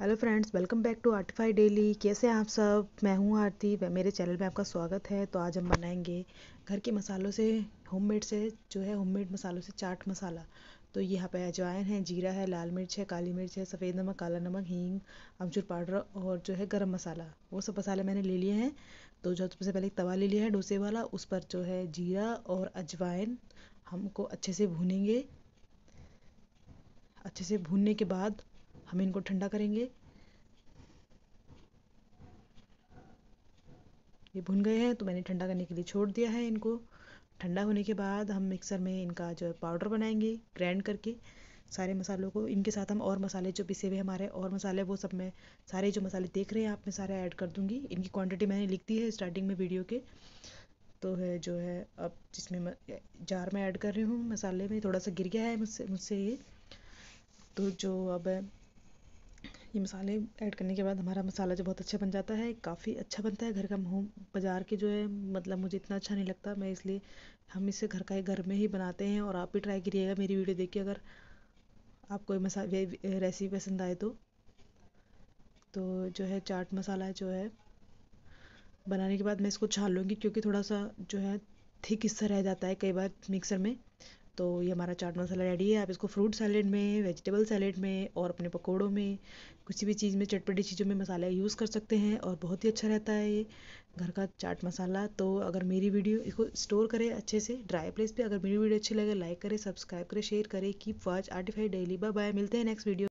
hello friends welcome back to Artify Daily कैसे हैं आप सब मैं हूं आरती मेरे चैनल में आपका स्वागत है तो आज हम बनाएंगे घर के मसालों से होममेड से जो है होममेड मसालों से चाट मसाला तो यहाँ पे अजवाइन है जीरा है लाल मिर्च है काली मिर्च है सफ़ेद नमक काला नमक हींग अमचूर पाउडर और जो है गरम मसाला वो सब मसाले मैंने ले लिए हैं तो जो सबसे पहले एक तवा ले लिया है डोसे वाला उस पर जो है जीरा और अजवाइन हमको अच्छे से भूनेंगे अच्छे से भूनने के बाद हम इनको ठंडा करेंगे ये भुन गए हैं तो मैंने ठंडा करने के लिए छोड़ दिया है इनको ठंडा होने के बाद हम मिक्सर में इनका जो है पाउडर बनाएंगे ग्राइंड करके सारे मसालों को इनके साथ हम और मसाले जो पिसे हुए हमारे और मसाले वो सब मैं सारे जो मसाले देख रहे हैं आप मैं सारे ऐड कर दूंगी इनकी क्वांटिटी मैंने लिख दी है स्टार्टिंग में वीडियो के तो है जो है अब जिसमें जार में ऐड कर रही हूँ मसाले में थोड़ा सा गिर गया है मुझसे मुझसे ये तो जो अब ये मसाले ऐड करने के बाद हमारा मसाला जो बहुत अच्छा बन जाता है काफ़ी अच्छा बनता है घर का होम बाज़ार के जो है मतलब मुझे इतना अच्छा नहीं लगता मैं इसलिए हम इसे घर का ही घर में ही बनाते हैं और आप भी ट्राई करिएगा मेरी वीडियो देखिए अगर आपको ये मसा रेसिपी पसंद आए तो तो जो है चाट मसाला जो है बनाने के बाद मैं इसको छाल लूँगी क्योंकि थोड़ा सा जो है थिक हिस्सा रह जाता है कई बार मिक्सर में तो ये हमारा चाट मसाला रेडी है आप इसको फ्रूट सैलेड में वेजिटेबल सैलेड में और अपने पकौड़ों में किसी भी चीज़ में चटपटी चीज़ों में मसाला यूज़ कर सकते हैं और बहुत ही अच्छा रहता है ये घर का चाट मसाला तो अगर मेरी वीडियो इसको स्टोर करें अच्छे से ड्राई प्लेस पे अगर मेरी वीडियो अच्छी लगे लाइक करें सब्सक्राइब करें शेयर करें keep watch Artify Daily bye bye मिलते हैं नेक्स्ट वीडियो